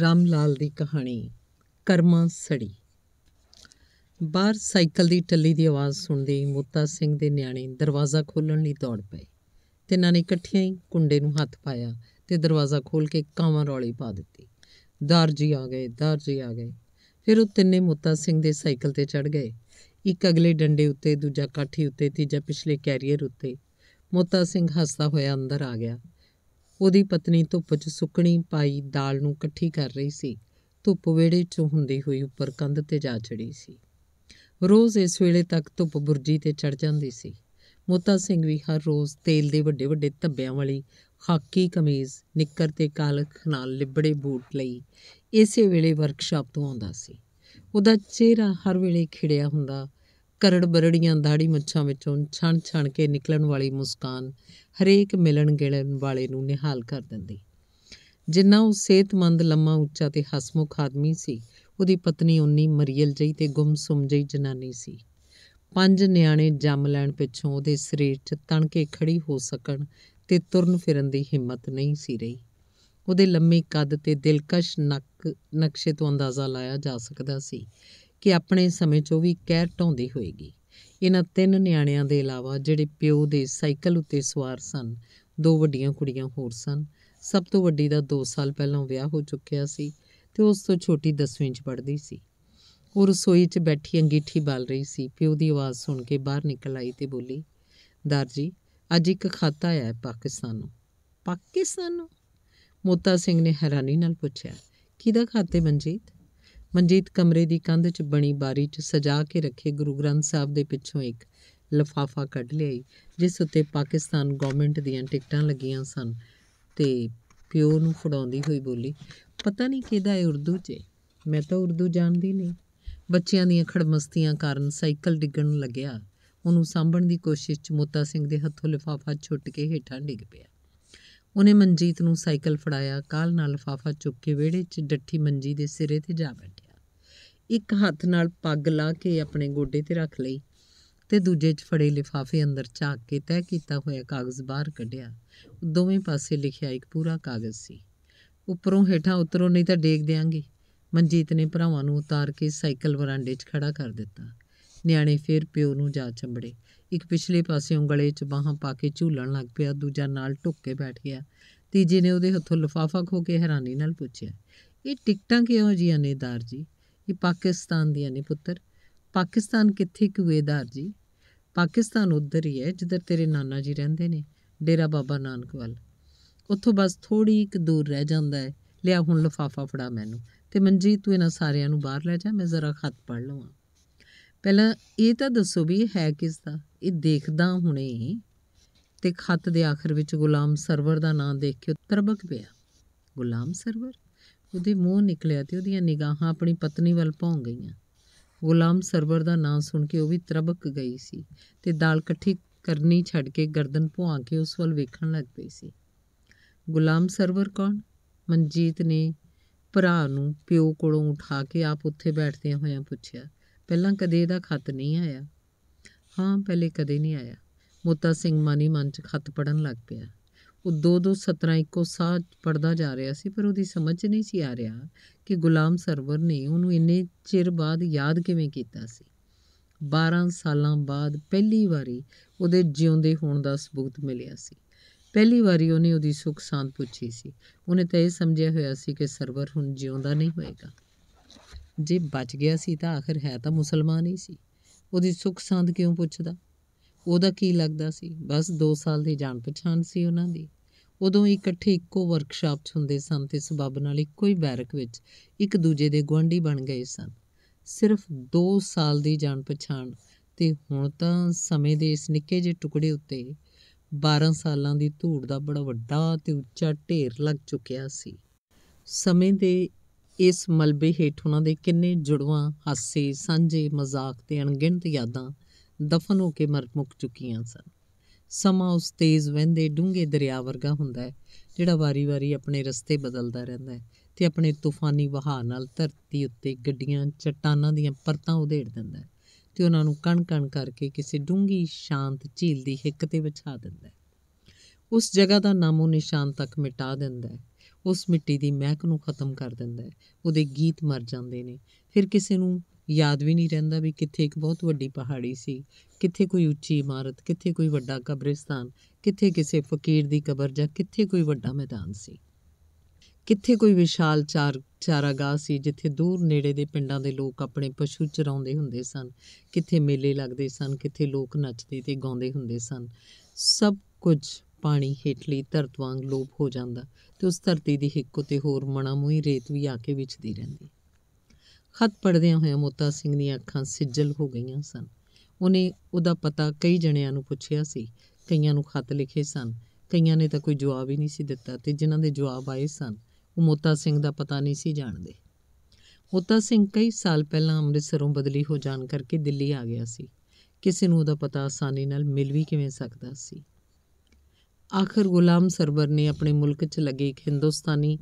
ਰਾਮ ਲਾਲ ਦੀ ਕਹਾਣੀ ਕਰਮਾ ਸੜੀ ਬਾਹਰ ਸਾਈਕਲ ਦੀ ਟੱਲੀ ਦੀ ਆਵਾਜ਼ ਸੁਣਦੇ ਹੀ ਮੋਤਾ ਸਿੰਘ ਦੇ ਨਿਆਣੇ ਦਰਵਾਜ਼ਾ ਖੋਲਣ ਲਈ ਦੌੜ ਪਏ ਤਿੰਨਾਂ ਨੇ ਇਕੱਠਿਆਂ ਹੀ ਕੁੰਡੇ ਨੂੰ ਹੱਥ ਪਾਇਆ ਤੇ ਦਰਵਾਜ਼ਾ ਖੋਲ ਕੇ ਕਾਵਾਂ ਰੌਲੀ ਪਾ ਦਿੱਤੀ ਦਰਜੀ ਆ ਗਏ ਦਰਜੀ ਆ ਗਏ ਫਿਰ ਉਹ ਤਿੰਨੇ ਮੋਤਾ ਸਿੰਘ ਦੇ ਸਾਈਕਲ ਤੇ ਚੜ ਗਏ ਇੱਕ ਅਗਲੇ ਡੰਡੇ ਉੱਤੇ ਦੂਜਾ ਕਾਠੀ ਉੱਤੇ ਤੀਜਾ ਪਿਛਲੇ ਕੈਰੀਅਰ ਉੱਤੇ ਮੋਤਾ ਸਿੰਘ ਹੱਸਦਾ ਹੋਇਆ ਅੰਦਰ ਆ ਗਿਆ ਉਹਦੀ ਪਤਨੀ ਧੁੱਪ 'ਚ ਸੁੱਕਣੀ ਪਾਈ ਦਾਲ ਨੂੰ ਇਕੱਠੀ ਕਰ ਰਹੀ ਸੀ ਧੁੱਪ ਵੇੜੇ 'ਚ ਹੁੰਦੀ ਹੋਈ ਉੱਪਰ ਕੰਧ ਤੇ ਜਾ ਚੜੀ ਸੀ ਰੋਜ਼ ਇਸ ਵੇਲੇ ਤੱਕ ਧੁੱਪ ਬੁਰਜੀ ਤੇ ਚੜ ਜਾਂਦੀ ਸੀ ਮੋਤਾ ਸਿੰਘ ਵੀ ਹਰ ਰੋਜ਼ ਤੇਲ ਦੇ ਵੱਡੇ ਵੱਡੇ ਧੱਬਿਆਂ ਵਾਲੀ ਖਾਕੀ ਕਮੀਜ਼ ਨਿੱਕਰ ਤੇ ਕਾਲਖ ਨਾਲ ਲਿਬੜੇ ਬੂਟ ਲਈ ਇਸੇ ਵੇਲੇ ਵਰਕਸ਼ਾਪ ਤੋਂ ਆਉਂਦਾ ਸੀ ਉਹਦਾ ਚਿਹਰਾ ਹਰ ਵੇਲੇ ਖਿੜਿਆ ਹੁੰਦਾ ਕਰੜ ਬਰੜੀਆਂ ਦਾੜੀ ਮੁੱਛਾਂ ਵਿੱਚੋਂ ਛਣ ਛਣ ਕੇ ਨਿਕਲਣ ਵਾਲੀ ਮੁਸਕਾਨ ਹਰੇਕ ਮਿਲਣ ਗਿਲਣ ਵਾਲੇ ਨੂੰ ਨਿਹਾਲ ਕਰ ਦਿੰਦੀ ਜਿੰਨਾ ਉਹ ਸਿਹਤਮੰਦ ਲੰਮਾ ਉੱਚਾ ਤੇ ਹਸਮੁਖ ਆਦਮੀ ਸੀ ਉਹਦੀ ਪਤਨੀ ਉਨੀ ਮਰੀਅਲ ਜਈ ਤੇ ਗੁੰਮਸੁਮ ਜਈ ਜਨਾਨੀ ਸੀ ਪੰਜ ਨਿਆਣੇ ਜੰਮ ਲੈਣ ਪਿੱਛੋਂ ਉਹਦੇ ਸਰੀਰ 'ਚ ਤਣ ਕੇ ਖੜੀ ਹੋ ਸਕਣ ਤੇ ਤੁਰਨ ਫਿਰਨ ਦੀ ਹਿੰਮਤ ਨਹੀਂ ਸੀ ਰਹੀ ਉਹਦੇ ਲੰਮੇ ਕੱਦ ਤੇ ਦਿਲਕਸ਼ ਨੱਕ ਨਕਸ਼ੇ ਤੋਂ ਅੰਦਾਜ਼ਾ ਲਾਇਆ ਜਾ ਸਕਦਾ ਸੀ ਕਿ ਆਪਣੇ ਸਮੇਂ 'ਚ ਉਹ ਵੀ ਕਹਿਰ ਢਾਉਂਦੀ ਹੋਏਗੀ ਇਹਨਾਂ ਤਿੰਨ ਨਿਆਣਿਆਂ ਦੇ ਇਲਾਵਾ ਜਿਹੜੇ ਪਿਓ ਦੇ ਸਾਈਕਲ ਉੱਤੇ ਸਵਾਰ ਸਨ ਦੋ ਵੱਡੀਆਂ ਕੁੜੀਆਂ ਹੋਰ ਸਨ ਸਭ ਤੋਂ ਵੱਡੀ ਦਾ 2 ਸਾਲ ਪਹਿਲਾਂ ਵਿਆਹ ਹੋ ਚੁੱਕਿਆ ਸੀ ਤੇ ਉਸ ਤੋਂ ਛੋਟੀ 10ਵੀਂ 'ਚ ਪੜ੍ਹਦੀ ਸੀ ਉਹ ਰਸੋਈ 'ਚ ਬੈਠੀ ਅੰਗੀਠੀ ਬਾਲ ਰਹੀ ਸੀ ਪਿਓ ਦੀ ਆਵਾਜ਼ ਸੁਣ ਕੇ ਬਾਹਰ ਨਿਕਲ ਆਈ ਤੇ ਬੋਲੀ ਦਰਜੀ ਅੱਜ ਇੱਕ ਖਤ ਆਇਆ ਹੈ ਪਾਕਿਸਤਾਨੋਂ ਪਾਕਿਸਤਾਨੋਂ ਮੋਤਾ ਸਿੰਘ ਨੇ ਹੈਰਾਨੀ ਨਾਲ ਪੁੱਛਿਆ ਕਿਹਦਾ ਖਾਤੇ ਮਨਜੀਤ ਮਨਜੀਤ ਕਮਰੇ ਦੀ ਕੰਧ 'ਚ ਬਣੀ ਬਾਰੀ 'ਚ ਸਜਾ ਕੇ ਰੱਖੇ ਗੁਰੂ ਗ੍ਰੰਥ ਸਾਹਿਬ ਦੇ ਪਿੱਛੋਂ ਇੱਕ ਲਫਾਫਾ ਕੱਢ ਲਈ ਜਿਸ ਉੱਤੇ ਪਾਕਿਸਤਾਨ ਗਵਰਨਮੈਂਟ ਦੀਆਂ ਟਿਕਟਾਂ ਲੱਗੀਆਂ ਸਨ ਤੇ ਪਿਓ ਨੂੰ ਫੜਾਉਂਦੀ ਹੋਈ ਬੋਲੀ ਪਤਾ ਨਹੀਂ ਕਿਹਦਾ ਹੈ ਉਰਦੂ 'ਚ ਮੈਂ ਤਾਂ ਉਰਦੂ ਜਾਣਦੀ ਨਹੀਂ ਬੱਚਿਆਂ ਦੀਆਂ ਖੜਮਸਤੀਆਂ ਕਾਰਨ ਸਾਈਕਲ ਡਿੱਗਣ ਲੱਗਿਆ ਉਹਨੂੰ ਸਾਂਭਣ ਦੀ ਕੋਸ਼ਿਸ਼ 'ਚ ਮੋਤਾ ਸਿੰਘ ਦੇ ਹੱਥੋਂ ਲਫਾਫਾ ਛੁੱਟ ਕੇ ਹੇਠਾਂ ਡਿੱਗ ਪਿਆ ਉਹਨੇ ਮਨਜੀਤ ਨੂੰ ਸਾਈਕਲ ਫੜਾਇਆ ਕਾਲ ਨਾਲ ਲਫਾਫਾ ਚੁੱਕ ਕੇ ਵਿਹੜੇ 'ਚ ਡੱਠੀ ਮੰਜੀ ਦੇ ਸਿਰੇ ਤੇ ਜਾ ਬੈਠਿਆ ਇੱਕ ਹੱਥ ਨਾਲ ਪੱਗ ਲਾ ਕੇ ਆਪਣੇ ਗੋਡੇ ਤੇ ਰੱਖ ਲਈ ਤੇ ਦੂਜੇ 'ਚ ਫੜੇ ਲਿਫਾਫੇ ਅੰਦਰ ਝਾਕ ਕੇ ਤੈਅ ਕੀਤਾ ਹੋਇਆ ਕਾਗਜ਼ ਬਾਹਰ ਕੱਢਿਆ ਦੋਵੇਂ ਪਾਸੇ ਲਿਖਿਆ ਇੱਕ ਪੂਰਾ ਕਾਗਜ਼ ਸੀ ਉੱਪਰੋਂ ਹੇਠਾਂ ਉਤਰੋ ਨਹੀਂ ਤਾਂ ਡੇਗ ਦੇਾਂਗੇ ਮਨਜੀਤ ਨੇ ਭਰਾਵਾਂ ਨੂੰ ਉਤਾਰ ਕੇ ਸਾਈਕਲ ਵਰਾਂਡੇ 'ਚ ਖੜਾ ਕਰ ਦਿੱਤਾ ਨਿਆਣੇ ਫੇਰ ਪਿਓ ਨੂੰ ਜਾ ਚੰਬੜੇ ਇੱਕ ਪਿਛਲੇ ਪਾਸੇ ਉਂਗਲੇ 'ਚ ਬਾਹਾਂ ਪਾ ਕੇ ਝੂਲਣ ਲੱਗ ਪਿਆ ਦੂਜਾ ਨਾਲ ਢੁੱਕ ਕੇ ਬੈਠ ਗਿਆ ਤੀਜੇ ਨੇ ਉਹਦੇ ਹੱਥੋਂ ਲਫਾਫਾ ਖੋ ਕੇ ਹੈਰਾਨੀ ਨਾਲ ਪੁੱਛਿਆ ਇਹ ਟਿਕਟਾਂ ਕਿਉਂ ਜੀਆਂ ਨੇ ਦਾਰ ਜੀ ਇਹ ਪਾਕਿਸਤਾਨ ਦੀਆਂ ਨੇ ਪੁੱਤਰ ਪਾਕਿਸਤਾਨ ਕਿੱਥੇ ਕੁਏਦਾਰ ਜੀ ਪਾਕਿਸਤਾਨ ਉਧਰ ਹੀ ਹੈ ਜਿੱਧਰ ਤੇਰੇ ਨਾਨਾ ਜੀ ਰਹਿੰਦੇ ਨੇ ਡੇਰਾ ਬਾਬਾ ਨਾਨਕ ਵੱਲ ਉੱਥੋਂ ਬਸ ਥੋੜੀ ਇੱਕ ਦੂਰ ਰਹਿ ਜਾਂਦਾ ਹੈ ਲਿਆ ਹੁਣ ਲਫਾਫਾ ਫੜਾ ਮੈਨੂੰ ਤੇ ਮਨਜੀਤ ਤੂੰ ਇਹਨਾਂ ਸਾਰਿਆਂ ਨੂੰ ਬਾਹਰ ਲੈ ਜਾ ਮੈਂ ਜ਼ਰਾ ਖਤ ਪੜ ਲਵਾਂ ਪਹਿਲਾਂ ਇਹ ਤਾਂ ਦੱਸੋ ਵੀ ਹੈ ਕਿਸ ਦਾ ਇਹ ਦੇਖਦਾ ਹੁਣੇ ਤੇ ਖੱਤ ਦੇ ਆਖਰ ਵਿੱਚ ਗੁਲਾਮ ਸਰਵਰ ਦਾ ਨਾਮ ਦੇਖ ਕੇ ਤਰਬਕ ਪਿਆ ਗੁਲਾਮ ਸਰਵਰ ਉਹਦੇ ਮੂੰਹ ਨਿਕਲਿਆ ਤੇ ਉਹਦੀਆਂ ਨਿਗਾਹਾਂ ਆਪਣੀ ਪਤਨੀ ਵੱਲ ਭੌਂ ਗਈਆਂ ਗੁਲਾਮ ਸਰਵਰ ਦਾ ਨਾਮ ਸੁਣ ਕੇ ਉਹ ਵੀ ਤਰਬਕ ਗਈ ਸੀ ਤੇ ਦਾਲ ਇਕੱਠੀ ਕਰਨੀ ਛੱਡ ਕੇ ਗਰਦਨ ਭੁਆ ਕੇ ਉਸ ਵੱਲ ਵੇਖਣ ਲੱਗ ਪਈ ਸੀ ਗੁਲਾਮ ਸਰਵਰ ਕੌਣ ਮਨਜੀਤ ਨੇ ਭਰਾ ਨੂੰ ਪਿਓ ਕੋਲੋਂ ਉਠਾ ਕੇ ਆਪ ਉੱਥੇ ਬੈਠਦੇ ਹੋਇਆਂ ਪੁੱਛਿਆ ਪਹਿਲਾਂ ਕਦੇ ਇਹਦਾ ਖੱਤ ਨਹੀਂ ਆਇਆ ਹਾਂ ਪਹਿਲੇ ਕਦੇ ਨਹੀਂ ਆਇਆ ਮੋਤਾ ਸਿੰਘ ਮਾਨੀ ਮਨ 'ਚ ਖੱਤ ਪੜਨ ਲੱਗ ਪਿਆ ਉਹ ਦੋ ਦੋ ਸਤਰਾਂ ਇੱਕੋ ਸਾਹ ਪੜਦਾ ਜਾ ਰਿਹਾ ਸੀ ਪਰ ਉਹਦੀ ਸਮਝ ਨਹੀਂ ਸੀ ਆ ਰਿਹਾ ਕਿ ਗੁਲਾਮ ਸਰਵਰ ਨੇ ਉਹਨੂੰ ਇੰਨੇ ਚਿਰ ਬਾਅਦ ਯਾਦ ਕਿਵੇਂ ਕੀਤਾ ਸੀ 12 ਸਾਲਾਂ ਬਾਅਦ ਪਹਿਲੀ ਵਾਰੀ ਉਹਦੇ ਜਿਉਂਦੇ ਹੋਣ ਦਾ ਸਬੂਤ ਮਿਲਿਆ ਸੀ ਪਹਿਲੀ ਵਾਰੀ ਉਹਨੇ ਉਹਦੀ ਸੁਖ ਸ਼ਾਂਤ ਪੁੱਛੀ ਸੀ ਉਹਨੇ ਤਾਂ ਇਹ ਸਮਝਿਆ ਹੋਇਆ ਸੀ ਕਿ ਸਰਵਰ ਹੁਣ ਜਿਉਂਦਾ ਨਹੀਂ ਹੋਏਗਾ ਜੇ ਬਚ ਗਿਆ ਸੀ ਤਾਂ ਆਖਰ ਹੈ ਤਾਂ ਮੁਸਲਮਾਨ ਹੀ ਸੀ ਉਹਦੀ ਸੁੱਖ ਸੰਦ ਕਿਉਂ ਪੁੱਛਦਾ ਉਹਦਾ ਕੀ ਲੱਗਦਾ ਸੀ ਬਸ 2 ਸਾਲ ਦੀ ਜਾਣ ਪਛਾਣ ਸੀ ਉਹਨਾਂ ਦੀ ਉਦੋਂ ਇਕੱਠੇ ਇੱਕੋ ਵਰਕਸ਼ਾਪ 'ਚ ਹੁੰਦੇ ਸਨ ਤੇ ਸਬਬ ਨਾਲ ਇੱਕੋ ਹੀ ਬੈਰਕ ਵਿੱਚ ਇੱਕ ਦੂਜੇ ਦੇ ਗਵਾਂਢੀ ਬਣ ਗਏ ਸਨ ਸਿਰਫ 2 ਸਾਲ ਦੀ ਜਾਣ ਪਛਾਣ ਤੇ ਹੁਣ ਤਾਂ ਸਮੇਂ ਦੇ ਇਸ ਨਿੱਕੇ ਜਿਹੇ ਟੁਕੜੇ ਉੱਤੇ 12 ਸਾਲਾਂ ਦੀ ਧੂੜ ਦਾ ਬੜਾ ਵੱਡਾ ਤੇ ਉੱਚਾ ਢੇਰ ਲੱਗ ਚੁੱਕਿਆ ਸੀ ਸਮੇਂ ਦੇ ਇਸ ਮਲਬੇ ਹੇਠ ਉਹਨਾਂ ਦੇ ਕਿੰਨੇ ਜੁੜਵਾ ਹਾਸੇ ਸਾਂਝੇ ਮਜ਼ਾਕ ਤੇ ਅਣਗਿਣਤ ਯਾਦਾਂ ਦਫਨ ਹੋ ਕੇ ਮਰ ਮੁੱਕ ਚੁੱਕੀਆਂ ਸਨ ਸਮਾਂ ਉਸ ਤੇਜ਼ ਵਹਿੰਦੇ ਡੂੰਘੇ ਦਰਿਆ ਵਰਗਾ ਹੁੰਦਾ ਹੈ ਜਿਹੜਾ ਵਾਰੀ-ਵਾਰੀ ਆਪਣੇ ਰਸਤੇ ਬਦਲਦਾ ਰਹਿੰਦਾ ਹੈ ਤੇ ਆਪਣੇ ਤੂਫਾਨੀ ਵਹਾਅ ਨਾਲ ਧਰਤੀ ਉੱਤੇ ਗੱਡੀਆਂ ਚਟਾਨਾਂ ਦੀਆਂ ਪਰਤਾਂ ਉਧੇੜ ਦਿੰਦਾ ਹੈ ਤੇ ਉਹਨਾਂ ਨੂੰ ਕਣ-ਕਣ ਕਰਕੇ ਕਿਸੇ ਡੂੰਗੀ ਸ਼ਾਂਤ ਝੀਲ ਦੀ ਹਿੱਕ ਤੇ ਵਿਛਾ ਦਿੰਦਾ ਹੈ ਉਸ ਜਗ੍ਹਾ ਦਾ ਨਾਮੋ ਨਿਸ਼ਾਨ ਤੱਕ ਮਿਟਾ ਦਿੰਦਾ ਹੈ ਉਸ ਮਿੱਟੀ ਦੀ ਮਹਿਕ ਨੂੰ ਖਤਮ ਕਰ ਦਿੰਦਾ ਹੈ ਉਹਦੇ ਗੀਤ ਮਰ ਜਾਂਦੇ ਨੇ ਫਿਰ ਕਿਸੇ ਨੂੰ ਯਾਦ ਵੀ ਨਹੀਂ ਰਹਿੰਦਾ ਵੀ ਕਿੱਥੇ ਇੱਕ ਬਹੁਤ ਵੱਡੀ ਪਹਾੜੀ ਸੀ ਕਿੱਥੇ ਕੋਈ ਉੱਚੀ ਇਮਾਰਤ ਕਿੱਥੇ ਕੋਈ ਵੱਡਾ ਕਬਰਿਸਤਾਨ ਕਿੱਥੇ ਕਿਸੇ ਫਕੀਰ ਦੀ ਕਬਰ ਜਾਂ ਕਿੱਥੇ ਕੋਈ ਵੱਡਾ ਮੈਦਾਨ ਸੀ ਕਿੱਥੇ ਕੋਈ ਵਿਸ਼ਾਲ ਚਾਰ ਚਾਰਾਗਾਹ ਸੀ ਜਿੱਥੇ ਦੂਰ ਨੇੜੇ ਦੇ ਪਿੰਡਾਂ ਦੇ ਲੋਕ ਆਪਣੇ ਪਸ਼ੂ ਚਰਾਉਂਦੇ ਹੁੰਦੇ ਸਨ ਕਿੱਥੇ ਮੇਲੇ ਲੱਗਦੇ ਸਨ ਕਿੱਥੇ ਲੋਕ ਨੱਚਦੇ ਤੇ ਗਾਉਂਦੇ ਹੁੰਦੇ ਸਨ ਸਭ ਕੁਝ ਪਾਣੀ ਹੇਠਲੀ ਧਰਤ ਵਾਂਗ ਲੋਪ ਹੋ ਜਾਂਦਾ ਤੇ ਉਸ ਧਰਤੀ ਦੀ ਹਿੱਕ ਉਤੇ ਹੋਰ ਮਣਾਮੂਈ ਰੇਤ ਵੀ ਆ ਕੇ ਵਿਚਦੀ ਰਹਿੰਦੀ ਖਤ ਪੜਦਿਆਂ ਹੋਇਆਂ ਮੋਤਾ ਸਿੰਘ ਦੀਆਂ ਅੱਖਾਂ ਸਿੱਜਲ ਹੋ ਗਈਆਂ ਸਨ ਉਹਨੇ ਉਹਦਾ ਪਤਾ ਕਈ ਜਣਿਆਂ ਨੂੰ ਪੁੱਛਿਆ ਸੀ ਕਈਆਂ ਨੂੰ ਖਤ ਲਿਖੇ ਸਨ ਕਈਆਂ ਨੇ ਤਾਂ ਕੋਈ ਜਵਾਬ ਹੀ ਨਹੀਂ ਸੀ ਦਿੱਤਾ ਤੇ ਜਿਨ੍ਹਾਂ ਦੇ ਜਵਾਬ ਆਏ ਸਨ ਉਹ ਮੋਤਾ ਸਿੰਘ ਦਾ ਪਤਾ ਨਹੀਂ ਸੀ ਜਾਣਦੇ ਮੋਤਾ ਸਿੰਘ ਕਈ ਸਾਲ ਪਹਿਲਾਂ ਅੰਮ੍ਰਿਤਸਰੋਂ ਬਦਲੀ ਹੋ ਜਾਣ ਕਰਕੇ ਦਿੱਲੀ ਆ ਗਿਆ ਸੀ ਕਿਸੇ ਨੂੰ ਉਹਦਾ ਪਤਾ ਆਸਾਨੀ ਨਾਲ ਮਿਲ ਵੀ ਕਿਵੇਂ ਸਕਦਾ ਸੀ ਆਖਰ ਗੁਲਾਮ ਸਰਵਰ ਨੇ ਆਪਣੇ ਮੁਲਕ 'ਚ ਲੱਗੇ ਇੱਕ ਹਿੰਦੁਸਤਾਨੀ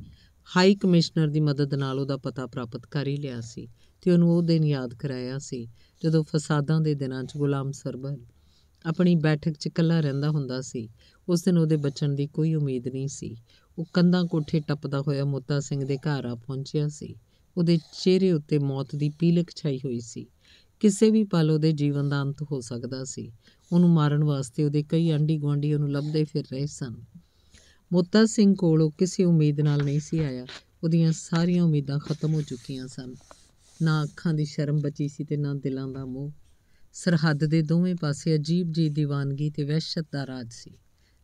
ਹਾਈ ਕਮਿਸ਼ਨਰ ਦੀ ਮਦਦ ਨਾਲ ਉਹਦਾ ਪਤਾ ਪ੍ਰਾਪਤ ਕਰ ਹੀ ਲਿਆ ਸੀ ਤੇ ਉਹਨੂੰ ਉਹ ਦਿਨ ਯਾਦ ਕਰਾਇਆ ਸੀ ਜਦੋਂ ਫਸਾਦਾਂ ਦੇ ਦਿਨਾਂ 'ਚ ਗੁਲਾਮ ਸਰਬਰ ਆਪਣੀ ਬੈਠਕ 'ਚ ਇਕੱਲਾ ਰਹਿੰਦਾ ਹੁੰਦਾ ਸੀ ਉਸ ਦਿਨ ਉਹਦੇ ਬਚਣ ਦੀ ਕੋਈ ਉਮੀਦ ਨਹੀਂ ਸੀ ਉਹ ਕੰਧਾਂ ਕੋਠੇ ਟੱਪਦਾ ਹੋਇਆ ਮੋਤਾ ਸਿੰਘ ਦੇ ਘਰ ਆ ਪਹੁੰਚਿਆ ਸੀ ਉਹਦੇ ਚਿਹਰੇ ਉੱਤੇ ਮੌਤ ਦੀ ਪੀਲਕ ਛਾਈ ਹੋਈ ਸੀ ਕਿਸੇ ਵੀ ਪਲ ਉਹਦੇ ਜੀਵਨ ਦਾ ਅੰਤ ਹੋ ਸਕਦਾ ਸੀ ਉਹਨੂੰ ਮਾਰਨ ਵਾਸਤੇ ਉਹਦੇ ਕਈ ਅੰਡੀ ਗਵਾਂਡੀ ਉਹਨੂੰ ਲੱਭਦੇ ਫਿਰ ਰਹੇ ਸਨ ਮੋਤਾ ਸਿੰਘ ਕੋਲ ਉਹ ਕਿਸੇ ਉਮੀਦ ਨਾਲ ਨਹੀਂ ਸੀ ਆਇਆ ਉਹਦੀਆਂ ਸਾਰੀਆਂ ਉਮੀਦਾਂ ਖਤਮ ਹੋ ਚੁੱਕੀਆਂ ਸਨ ਨਾ ਅੱਖਾਂ ਦੀ ਸ਼ਰਮ ਬਚੀ ਸੀ ਤੇ ਨਾ ਦਿਲਾਂ ਦਾ ਮੋਹ ਸਰਹੱਦ ਦੇ ਦੋਵੇਂ ਪਾਸੇ ਅਜੀਬ ਜੀ دیਵਾਨਗੀ ਤੇ ਵਹਿਸ਼ਤ ਦਾ ਰਾਜ ਸੀ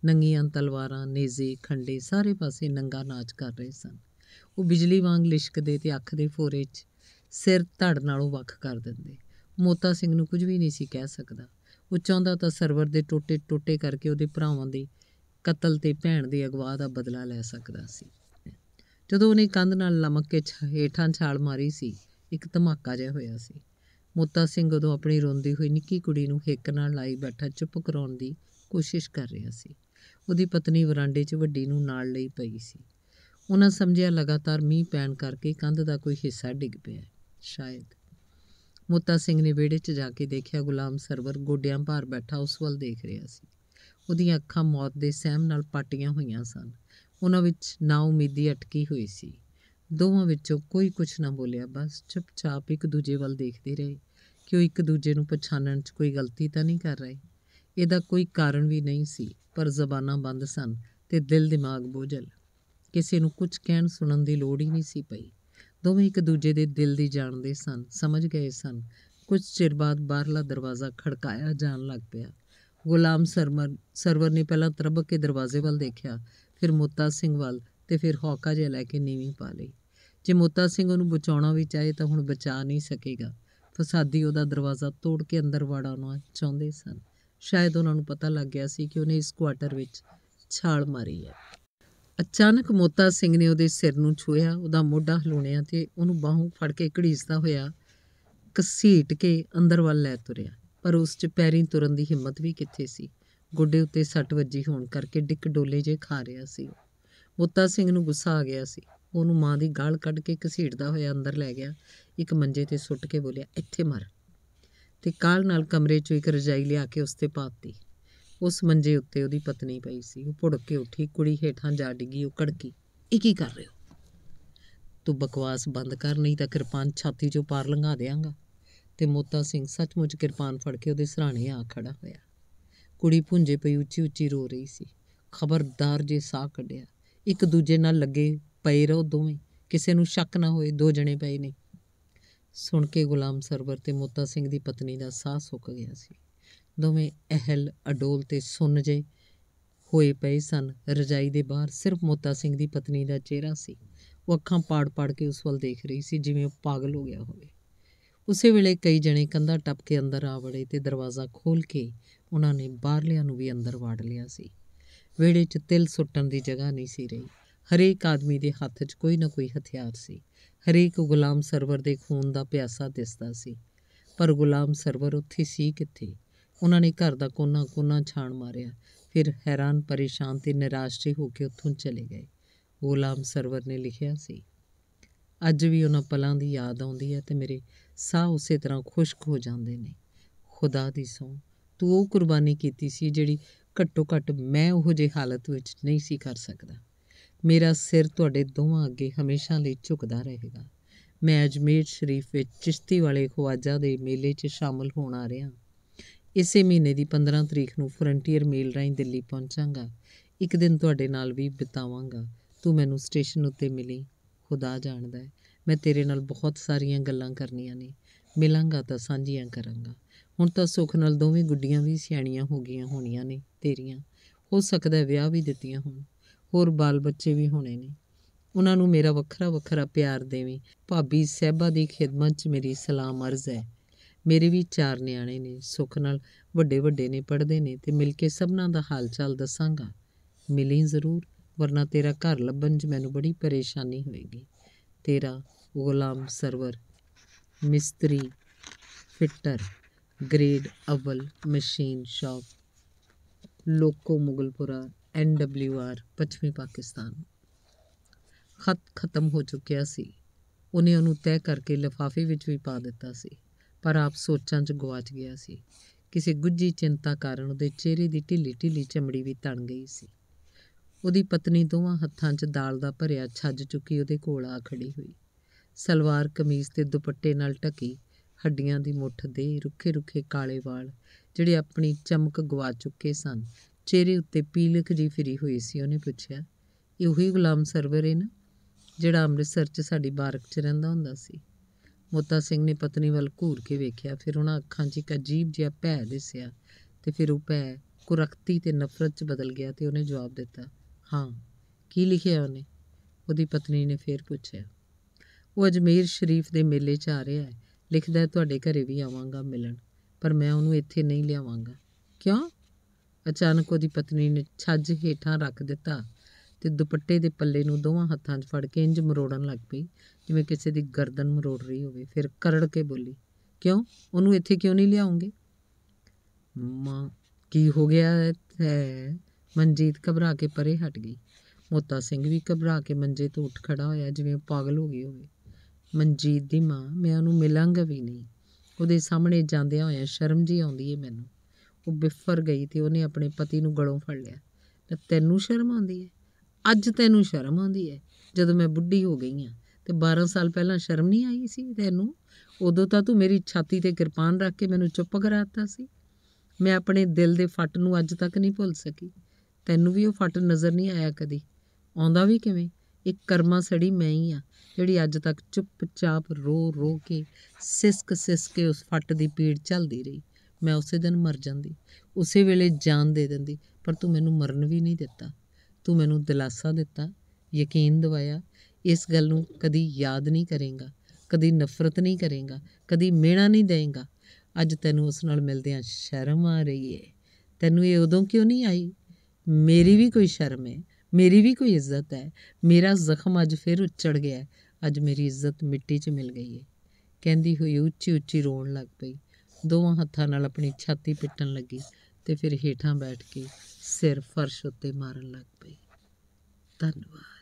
ਨੰਗੀਆਂ ਤਲਵਾਰਾਂ ਨੇਜ਼ੇ ਖੰਡੇ ਸਾਰੇ ਪਾਸੇ ਨੰਗਾ ਨਾਚ ਕਰ ਰਹੇ ਸਨ ਉਹ ਬਿਜਲੀ ਵਾਂਗ ਲਿਸ਼ਕਦੇ ਤੇ ਅੱਖ ਦੇ ਫੋਰੇ 'ਚ ਸਿਰ ਧੜ ਨਾਲੋਂ ਵੱਖ ਕਰ ਦਿੰਦੇ ਮੋਤਾ ਸਿੰਘ ਨੂੰ ਕੁਝ ਵੀ ਨਹੀਂ ਸੀ ਕਹਿ ਸਕਦਾ ਉਹ ਚਾਹੁੰਦਾ ਤਾਂ ਸਰਵਰ ਦੇ ਟੋਟੇ ਟੋਟੇ ਕਰਕੇ ਉਹਦੇ ਭਰਾਵਾਂ ਦੇ ਕਤਲ ਤੇ ਭੈਣ ਦੇ ਅਗਵਾ ਦਾ ਬਦਲਾ ਲੈ ਸਕਦਾ ਸੀ ਜਦੋਂ ਉਹਨੇ ਕੰਧ ਨਾਲ ਲਮਕ ਕੇ ਛੇਠਾਂ ਛਾਲ ਮਾਰੀ ਸੀ ਇੱਕ ਧਮਾਕਾ ਜਿਹਾ ਹੋਇਆ ਸੀ ਮੋਤਾ ਸਿੰਘ ਉਦੋਂ ਆਪਣੀ ਰੋਂਦੀ ਹੋਈ ਨਿੱਕੀ ਕੁੜੀ ਨੂੰ ਹਿੱਕ ਨਾਲ ਲਾਈ ਬੈਠਾ ਚੁੱਪ ਕਰਾਉਣ ਦੀ ਕੋਸ਼ਿਸ਼ ਕਰ ਰਿਹਾ ਸੀ ਉਹਦੀ ਪਤਨੀ ਵਰਾਂਡੇ 'ਚ ਵੱਡੀ ਨੂੰ ਨਾਲ ਲਈ ਪਈ ਸੀ ਉਹਨਾਂ ਸਮਝਿਆ ਲਗਾਤਾਰ ਮੀਂਹ ਪੈਣ ਕਰਕੇ ਕੰਧ ਦਾ ਕੋਈ ਹਿੱਸਾ ਡਿੱਗ ਪਿਆ ਸ਼ਾਇਦ ਮੋਤਾ ਸਿੰਘ ਨੇ ਵਿਹੜੇ 'ਚ ਜਾ ਕੇ ਦੇਖਿਆ ਗੁਲਾਮ ਸਰਵਰ ਗੋਡਿਆਂ ਭਾਰ ਬੈਠਾ ਉਸ ਵੱਲ ਦੇਖ ਰਿਹਾ ਸੀ ਉਹਦੀਆਂ ਅੱਖਾਂ ਮੌਤ ਦੇ ਸਹਿਮ ਨਾਲ ਪਾਟੀਆਂ ਹੋਈਆਂ ਸਨ ਉਹਨਾਂ ਵਿੱਚ ਨਾ ਉਮੀਦੀ ਅਟਕੀ ਹੋਈ ਸੀ ਦੋਵਾਂ ਵਿੱਚੋਂ ਕੋਈ ਕੁਝ ਨਾ ਬੋਲਿਆ ਬਸ ਚੁੱਪਚਾਪ ਇੱਕ ਦੂਜੇ ਵੱਲ ਦੇਖਦੇ ਰਹੇ ਕਿ ਉਹ ਇੱਕ ਦੂਜੇ ਨੂੰ ਪਛਾਣਨ 'ਚ ਕੋਈ ਗਲਤੀ ਤਾਂ ਨਹੀਂ ਕਰ ਰਹੇ ਇਹਦਾ ਕੋਈ ਕਾਰਨ ਵੀ ਨਹੀਂ ਸੀ ਪਰ ਜ਼ਬਾਨਾਂ ਬੰਦ ਸਨ ਤੇ ਦਿਲ ਦਿਮਾਗ ਬੋਝਲ ਕਿਸੇ ਨੂੰ ਕੁਝ ਕਹਿਣ ਸੁਣਨ ਦੀ ਲੋੜ ਹੀ ਨਹੀਂ ਸੀ ਪਈ ਦੋਵੇਂ ਇੱਕ ਦੂਜੇ ਦੇ ਦਿਲ ਦੀ ਜਾਣਦੇ ਸਨ ਸਮਝ ਗਏ ਸਨ ਕੁਝ ਚਿਰ ਬਾਅਦ ਬਾਹਰਲਾ ਦਰਵਾਜ਼ਾ ਖੜਕਾਇਆ ਜਾਣ ਲੱਗ ਪਿਆ ਗੁਲਾਮ ਸਰਮਰ ਸਰਵਰ ਨੇ ਪਹਿਲਾਂ ਤਰਬਕ ਕੇ ਦਰਵਾਜ਼ੇ ਵੱਲ ਦੇਖਿਆ ਫਿਰ ਮੋਤਾ ਸਿੰਘ ਵੱਲ ਤੇ ਫਿਰ ਹੌਕਾ ਜਿਹਾ ਲੈ ਕੇ ਨੀਵੀਂ ਪਾ ਲਈ ਜੇ ਮੋਤਾ ਸਿੰਘ ਉਹਨੂੰ ਬਚਾਉਣਾ ਵੀ ਚਾਹੇ ਤਾਂ ਹੁਣ ਬਚਾ ਨਹੀਂ ਸਕੇਗਾ ਫਸਾਦੀ ਉਹਦਾ ਦਰਵਾਜ਼ਾ ਤੋੜ ਕੇ ਅੰਦਰ ਵੜਾਉਣਾ ਚਾਹੁੰਦੇ ਸਨ ਸ਼ਾਇਦ ਉਹਨਾਂ ਨੂੰ ਪਤਾ ਲੱਗ ਗਿਆ ਸੀ ਕਿ ਉਹਨੇ ਇਸ ਕੁਆਟਰ ਵਿੱਚ ਛਾਲ ਮਾਰੀ ਹੈ ਅਚਾਨਕ ਮੋਤਾ ਸਿੰਘ ਨੇ ਉਹਦੇ ਸਿਰ ਨੂੰ ਛੂਇਆ ਉਹਦਾ ਮੋਢਾ ਹਲੂਣਿਆ ਤੇ ਉਹਨੂੰ ਬਾਹੂ ਫੜ ਕੇ ਘੜੀਸਦਾ ਹੋਇਆ ਕਸੀਟ ਕੇ ਅੰਦਰ ਵੱਲ ਲੈ ਤੁਰਿਆ ਪਰ ਉਸ 'ਚ ਪੈਰੀਂ ਤੁਰਨ ਦੀ ਹਿੰਮਤ ਵੀ ਕਿੱਥੇ ਸੀ ਗੋਡੇ ਉੱਤੇ ਸੱਟ ਵੱਜੀ ਹੋਣ ਕਰਕੇ ਡਿੱਕ ਡੋਲੇ ਜੇ ਖਾ ਰਿਹਾ ਸੀ ਮੋਤਾ ਸਿੰਘ ਨੂੰ ਗੁੱਸਾ ਆ ਗਿਆ ਸੀ ਉਹਨੂੰ ਮਾਂ ਦੀ ਗਾਲ ਕੱਢ ਕੇ ਕਸੀਟਦਾ ਹੋਇਆ ਅੰਦਰ ਲੈ ਗਿਆ ਇੱਕ ਮੰਜੇ ਤੇ ਸੁੱਟ ਕੇ ਬੋਲਿਆ ਇੱਥੇ ਮਰ ਤੇ ਕਾਲ ਨਾਲ ਕਮਰੇ 'ਚੋਂ ਇੱਕ ਰਜਾਈ ਲਿਆ ਕੇ ਉਸ ਤੇ ਪਾਤੀ ਉਸ ਮੰਜੇ ਉੱਤੇ ਉਹਦੀ ਪਤਨੀ ਪਈ ਸੀ ਉਹ ਭੁੜਕ ਕੇ ਉੱਠੀ ਕੁੜੀ ਹੇਠਾਂ ਜਾ ਡਿੱਗੀ ਉਹ ਕੜਕੀ ਇਹ ਕੀ ਕਰ ਰਹੇ ਹੋ ਤੂੰ ਬਕਵਾਸ ਬੰਦ ਕਰ ਨਹੀਂ ਤਾਂ ਕਿਰਪਾਨ ਛਾਤੀ 'ਚੋਂ ਪਾਰ ਲੰਘਾ ਦੇਵਾਂਗਾ ਤੇ ਮੋਤਾ ਸਿੰਘ ਸੱਚਮੁੱਚ ਕਿਰਪਾਨ ਫੜ ਕੇ ਉਹਦੇ ਸਹਰਾਣੇ ਆ ਖੜਾ ਹੋਇਆ ਕੁੜੀ ਭੁੰਜੇ ਪਈ ਉੱਚੀ ਉੱਚੀ ਰੋ ਰਹੀ ਸੀ ਖਬਰਦਾਰ ਜੇ ਸਾਹ ਕੱਢਿਆ ਇੱਕ ਦੂਜੇ ਨਾਲ ਲੱਗੇ ਪਏ ਰਹੋ ਦੋਵੇਂ ਕਿਸੇ ਨੂੰ ਸ਼ੱਕ ਨਾ ਹੋਏ ਦੋ ਜਣੇ ਪਏ ਨੇ ਸੁਣ ਕੇ ਗੁਲਾਮ ਸਰਵਰ ਤੇ ਮੋਤਾ ਸਿੰਘ ਦੀ ਪਤਨੀ ਦਾ ਸਾਹ ਸੁੱਕ ਗਿਆ ਸੀ ਦੋਵੇਂ ਅਹਿਲ ਅਡੋਲ ਤੇ ਸੁੰਨ ਜੇ ਹੋਏ ਪਏ ਸਨ ਰਜਾਈ ਦੇ ਬਾਹਰ ਸਿਰਫ ਮੋਤਾ ਸਿੰਘ ਦੀ ਪਤਨੀ ਦਾ ਚਿਹਰਾ ਸੀ ਉਹ ਅੱਖਾਂ ਪਾੜ-ਪਾੜ ਕੇ ਉਸ ਵੱਲ ਦੇਖ ਰਹੀ ਸੀ ਜਿਵੇਂ ਉਹ ਪਾਗਲ ਹੋ ਗਿਆ ਹੋਵੇ ਉਸੇ ਵੇਲੇ ਕਈ ਜਣੇ ਕੰਧਾ ਟੱਪ ਕੇ ਅੰਦਰ ਆ ਵੜੇ ਤੇ ਦਰਵਾਜ਼ਾ ਖੋਲ ਕੇ ਉਹਨਾਂ ਨੇ ਬਾਹਰਲਿਆਂ ਨੂੰ ਵੀ ਅੰਦਰ ਵਾੜ ਲਿਆ ਸੀ ਵੇੜੇ 'ਚ ਤਿਲ ਸੁੱਟਣ ਦੀ ਜਗ੍ਹਾ ਨਹੀਂ ਸੀ ਰਹੀ ਹਰੇਕ ਆਦਮੀ ਦੇ ਹੱਥ 'ਚ ਕੋਈ ਨਾ ਕੋਈ ਹਥਿਆਰ ਸੀ ਹਰੇਕ ਗੁਲਾਮ ਸਰਵਰ ਦੇ ਖੂਨ ਦਾ ਪਿਆਸਾ ਦਿਸਦਾ ਸੀ ਪਰ ਗੁਲਾਮ ਸਰਵਰ ਉੱਥੇ ਸੀ ਕਿੱਥੇ ਉਹਨਾਂ ਨੇ ਘਰ ਦਾ ਕੋਨਾ ਕੋਨਾ ਛਾਣ ਮਾਰਿਆ ਫਿਰ ਹੈਰਾਨ ਪਰੇਸ਼ਾਨ ਤੇ ਨਿਰਾਸ਼ ਹੋ ਕੇ ਉੱਥੋਂ ਚਲੇ ਗਏ ਗੁਲਾਮ ਸਰਵਰ ਨੇ ਲਿਖਿਆ ਸੀ ਅੱਜ ਵੀ ਉਹਨਾਂ ਪਲਾਂ ਦੀ ਯਾਦ ਆਉਂਦੀ ਹੈ ਤੇ ਮੇਰੇ ਸਾਹ ਉਸੇ ਤਰ੍ਹਾਂ ਖੁਸ਼ਕ ਹੋ ਜਾਂਦੇ ਨੇ ਖੁਦਾ ਦੀ ਸੋਂ ਤੂੰ ਉਹ ਕੁਰਬਾਨੀ ਕੀਤੀ ਸੀ ਜਿਹੜੀ ਘੱਟੋ ਘੱਟ ਮੈਂ ਉਹ ਜੇ ਹਾਲਤ ਵਿੱਚ ਨਹੀਂ ਸੀ ਕਰ ਸਕਦਾ ਮੇਰਾ ਸਿਰ ਤੁਹਾਡੇ ਦੋਵਾਂ ਅੱਗੇ ਹਮੇਸ਼ਾ ਲਈ ਝੁਕਦਾ ਰਹੇਗਾ ਮੈਂ ਅਜਮੇਰ ਸ਼ਰੀਫ ਵਿੱਚ ਚਿਸ਼ਤੀ ਵਾਲੇ ਖਵਾਜਾ ਦੇ ਮੇਲੇ 'ਚ ਸ਼ਾਮਲ ਹੋਣ ਆ ਰਿਹਾ ਇਸੇ ਮਹੀਨੇ ਦੀ 15 ਤਰੀਕ ਨੂੰ ਫਰੰਟੀਅਰ ਮੇਲ ਰਾਹੀਂ ਦਿੱਲੀ ਪਹੁੰਚਾਂਗਾ ਇੱਕ ਦਿਨ ਤੁਹਾਡੇ ਨਾਲ ਵੀ ਬਿਤਾਵਾਂਗਾ ਤੂੰ ਮੈਨੂੰ ਸਟੇਸ਼ਨ ਉੱਤੇ ਮਿਲੀ ਖੁਦਾ ਜਾਣਦਾ ਹੈ ਮੈਂ ਤੇਰੇ ਨਾਲ ਬਹੁਤ ਸਾਰੀਆਂ ਗੱਲਾਂ ਕਰਨੀਆਂ ਨੇ ਮਿਲਾਂਗਾ ਤਾਂ ਸਾਂਝੀਆਂ ਕਰਾਂਗਾ ਹੁਣ ਤਾਂ ਸੁਖ ਨਾਲ ਦੋਵੇਂ ਗੁੱਡੀਆਂ ਵੀ ਸਿਆਣੀਆਂ ਹੋ ਗਈਆਂ ਹੋਣੀਆਂ ਨੇ ਤੇਰੀਆਂ ਹੋ ਸਕਦਾ ਹੈ ਵਿਆਹ ਵੀ ਦਿੱਤੀਆਂ ਹੋਣ ਹੋਰ ਬਾਲ ਬੱਚੇ ਵੀ ਹੋਣੇ ਨੇ ਉਹਨਾਂ ਨੂੰ ਮੇਰਾ ਵੱਖਰਾ ਵੱਖਰਾ ਪਿਆਰ ਦੇਵੀਂ ਭਾਬੀ ਸਹਿਬਾ ਦੀ ਖਿਦਮਤ 'ਚ ਮੇਰੀ ਸਲਾਮ ਅਰਜ਼ ਹੈ ਮੇਰੇ ਵੀ ਚਾਰ ਨਿਆਣੇ ਨੇ ਸੁਖ ਨਾਲ ਵੱਡੇ ਵੱਡੇ ਨੇ ਪੜਦੇ ਨੇ ਤੇ ਮਿਲ ਕੇ ਸਭਨਾਂ ਦਾ ਹਾਲ ਚਾਲ ਦੱਸਾਂਗਾ ਮਿਲੀ ਜ਼ਰੂਰ ਵਰਨਾ ਤੇਰਾ ਘਰ ਲੱਭਣ 'ਚ ਮੈਨੂੰ ਬੜੀ ਪਰੇਸ਼ਾਨੀ ਹੋਏਗੀ ਤੇਰਾ ਗੁਲਾਮ ਸਰਵਰ ਮਿਸਤਰੀ ਫਿੱਟਰ ਗ੍ਰੇਡ ਅਵਲ ਮਸ਼ੀਨ ਸ਼ਾਪ ਲੋਕੋ ਮੁਗਲਪੁਰਾ ਐਨ ਡਬਲਯੂ ਆਰ ਪੱਛਮੀ ਪਾਕਿਸਤਾਨ ਖਤ ਖਤਮ ਹੋ ਚੁੱਕਿਆ ਸੀ ਉਹਨੇ ਉਹਨੂੰ ਤੈਅ ਕਰਕੇ ਲਿਫਾਫੇ ਵਿੱਚ ਵੀ ਪਾ ਦਿੱਤਾ ਸੀ ਪਰ ਆਪ ਸੋਚਾਂ 'ਚ ਗਵਾਚ ਗਿਆ ਸੀ ਕਿਸੇ ਗੁੱਝੀ ਚਿੰਤਾ ਕਾਰਨ ਉਹਦੇ ਚਿਹਰੇ ਦੀ ਢਿੱਲੀ ਢਿੱਲੀ ਚਮੜੀ ਵੀ ਤਣ ਗਈ ਸੀ ਉਹਦੀ ਪਤਨੀ ਦੋਵਾਂ ਹੱਥਾਂ 'ਚ ਦਾਲ ਦਾ ਭਰਿਆ ਛੱਜ ਚੁੱਕੀ ਉਹਦੇ ਕੋਲ ਆ ਖੜੀ ਹੋਈ ਸਲਵਾਰ ਕਮੀਜ਼ ਤੇ ਦੁਪੱਟੇ ਨਾਲ ਢਕੀ ਹੱਡੀਆਂ ਦੀ ਮੁੱਠ ਦੇ ਰੁੱਖੇ ਰੁੱਖੇ ਕਾਲੇ ਵਾਲ ਜਿਹੜੇ ਆਪਣੀ ਚਮਕ ਗਵਾ ਚੁੱਕੇ ਸਨ ਚਿਹਰੇ ਉੱਤੇ ਪੀਲਕ ਜੀ ਫਿਰੀ ਹੋਈ ਸੀ ਉਹਨੇ ਪੁੱਛਿਆ ਇਹ ਉਹੀ ਗੁਲਾਮ ਸਰਵਰ ਹੈ ਨਾ ਜਿਹੜਾ ਅੰਮ੍ਰਿਤਸਰ 'ਚ ਸਾਡੀ ਬਾਰਕ 'ਚ ਰਹਿੰਦਾ ਹੁੰਦਾ ਸੀ ਮੋਤਾ ਸਿੰਘ ਨੇ ਪਤਨੀ ਵੱਲ ਘੂਰ ਕੇ ਵੇਖਿਆ ਫਿਰ ਉਹਨਾਂ ਅੱਖਾਂ 'ਚ ਇੱਕ ਅਜੀਬ ਜਿਹਾ ਭੈ ਦਿਸਿਆ ਤੇ ਫਿਰ ਉਹ ਭੈ ਕੁਰਖਤੀ ਤੇ ਨਫ਼ਰਤ 'ਚ ਬਦਲ ਗਿਆ ਤੇ ਉਹਨੇ ਜਵਾਬ ਦਿੱਤਾ ਹਾਂ ਕੀ ਲਿਖਿਆ ਉਹਨੇ ਉਹਦੀ ਪਤਨੀ ਨੇ ਫੇਰ ਪੁੱਛਿਆ ਉਹ ਅਜਮੇਰ ਸ਼ਰੀਫ ਦੇ ਮੇਲੇ 'ਚ ਆ ਰਿਹਾ ਹੈ ਲਿਖਦਾ ਤੁਹਾਡੇ ਘਰੇ ਵੀ ਆਵਾਂਗਾ ਮਿਲਣ ਪਰ ਮੈਂ ਉਹਨੂੰ ਇੱਥੇ ਨਹੀਂ ਲਿਆਵਾਂਗਾ ਕਿਉਂ ਅਚਾਨਕ ਉਹਦੀ ਪਤਨੀ ਨੇ ਛੱਜ ਹੇਠਾਂ ਰੱਖ ਦਿੱਤਾ ਤੇ ਦੁਪੱਟੇ ਦੇ ਪੱਲੇ ਨੂੰ ਦੋਵਾਂ ਹੱਥਾਂ 'ਚ ਫੜ ਕੇ ਇੰਜ ਮਰੋੜਨ ਲੱਗ ਪਈ ਜਿਵੇਂ ਕਿਸੇ ਦੀ ਗਰਦਨ ਮਰੋੜ ਰਹੀ ਹੋਵੇ ਫਿਰ ਕਰੜ ਕੇ ਬੋਲੀ ਕਿਉਂ ਉਹਨੂੰ ਇੱਥੇ ਕਿਉਂ ਨਹੀਂ ਲਿਆਉਂਗੇ ਮਾਂ ਕੀ ਹੋ ਗਿਆ ਹੈ ਮਨਜੀਤ ਘਬਰਾ ਕੇ ਪਰੇ ਹਟ ਗਈ ਮੋਤਾ ਸਿੰਘ ਵੀ ਘਬਰਾ ਕੇ ਮੰਜੇ ਤੋਂ ਉੱਠ ਖੜਾ ਹੋਇਆ ਜਿਵੇਂ ਪਾਗਲ ਹੋ ਗਈ ਹੋਵੇ ਮਨਜੀਤ ਦੀ ਮਾਂ ਮੈਂ ਉਹਨੂੰ ਮਿਲਾਂਗਾ ਵੀ ਨਹੀਂ ਉਹਦੇ ਸਾਹਮਣੇ ਜਾਂਦਿਆਂ ਹੋਇਆਂ ਸ਼ਰਮ ਜੀ ਆਉਂਦੀ ਏ ਮੈਨੂੰ ਉਹ ਬਿਫਰ ਗਈ ਤੇ ਉਹਨੇ ਆਪਣੇ ਪਤੀ ਨੂੰ ਗਲੋਂ ਫੜ ਲਿਆ ਤੈਨੂੰ ਸ਼ਰਮ ਆਉਂਦੀ ਏ ਅੱਜ ਤੈਨੂੰ ਸ਼ਰਮ ਆਉਂਦੀ ਹੈ ਜਦੋਂ ਮੈਂ ਬੁੱਢੀ ਹੋ ਗਈ ਆ ਤੇ 12 ਸਾਲ ਪਹਿਲਾਂ ਸ਼ਰਮ ਨਹੀਂ ਆਈ ਸੀ ਤੈਨੂੰ ਉਦੋਂ ਤਾਂ ਤੂੰ ਮੇਰੀ ਛਾਤੀ ਤੇ ਕਿਰਪਾਨ ਰੱਖ ਕੇ ਮੈਨੂੰ ਚੁੱਪ ਕਰਾਤਾ ਸੀ ਮੈਂ ਆਪਣੇ ਦਿਲ ਦੇ ਫੱਟ ਨੂੰ ਅੱਜ ਤੱਕ ਨਹੀਂ ਭੁੱਲ ਸਕੀ ਤੈਨੂੰ ਵੀ ਉਹ ਫੱਟ ਨਜ਼ਰ ਨਹੀਂ ਆਇਆ ਕਦੀ ਆਉਂਦਾ ਵੀ ਕਿਵੇਂ ਇੱਕ ਕਰਮਾ ਸੜੀ ਮੈਂ ਹੀ ਆ ਜਿਹੜੀ ਅੱਜ ਤੱਕ ਚੁੱਪਚਾਪ ਰੋ ਰੋ ਕੇ ਸਿਸਕ ਸਿਸਕ ਕੇ ਉਸ ਫੱਟ ਦੀ ਪੀੜ ਚੱਲਦੀ ਰਹੀ ਮੈਂ ਉਸੇ ਦਿਨ ਮਰ ਜਾਂਦੀ ਉਸੇ ਵੇਲੇ ਜਾਨ ਦੇ ਦਿੰਦੀ ਪਰ ਤੂੰ ਮੈਨੂੰ ਮਰਨ ਵੀ ਨਹੀਂ ਦਿੱਤਾ ਤੂੰ ਮੈਨੂੰ ਦਿਲਾਸਾ ਦਿੱਤਾ ਯਕੀਨ ਦਿਵਾਇਆ ਇਸ ਗੱਲ ਨੂੰ ਕਦੀ ਯਾਦ ਨਹੀਂ ਕਰੇਗਾ ਕਦੀ ਨਫ਼ਰਤ ਨਹੀਂ ਕਰੇਗਾ ਕਦੀ ਮਿਹਣਾ ਨਹੀਂ ਦੇਗਾ ਅੱਜ ਤੈਨੂੰ ਉਸ ਨਾਲ ਮਿਲਦਿਆਂ ਸ਼ਰਮ ਆ ਰਹੀ ਏ ਤੈਨੂੰ ਇਹ ਉਦੋਂ ਕਿਉਂ ਨਹੀਂ ਆਈ ਮੇਰੀ ਵੀ ਕੋਈ ਸ਼ਰਮ ਹੈ ਮੇਰੀ ਵੀ ਕੋਈ ਇੱਜ਼ਤ ਹੈ ਮੇਰਾ ਜ਼ਖਮ ਅੱਜ ਫਿਰ ਉੱਚੜ ਗਿਆ ਅੱਜ ਮੇਰੀ ਇੱਜ਼ਤ ਮਿੱਟੀ 'ਚ ਮਿਲ ਗਈ ਏ ਕਹਿੰਦੀ ਹੋਈ ਉੱਚੀ ਉੱਚੀ ਰੋਣ ਲੱਗ ਪਈ ਦੋਵਾਂ ਹੱਥਾਂ ਨਾਲ ਆਪਣੀ ਛਾਤੀ ਪਿੱਟਣ ਲੱਗੀ ਤੇ ਫਿਰ ਹੀਠਾਂ ਬੈਠ ਕੇ ਸਿਰ ਫਰਸ਼ ਉੱਤੇ ਮਾਰਨ ਲੱਗ ਪਈ ਧੰਨਵਾਦ